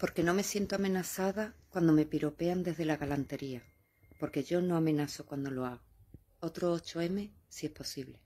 porque no me siento amenazada cuando me piropean desde la galantería, porque yo no amenazo cuando lo hago. Otro 8M si es posible.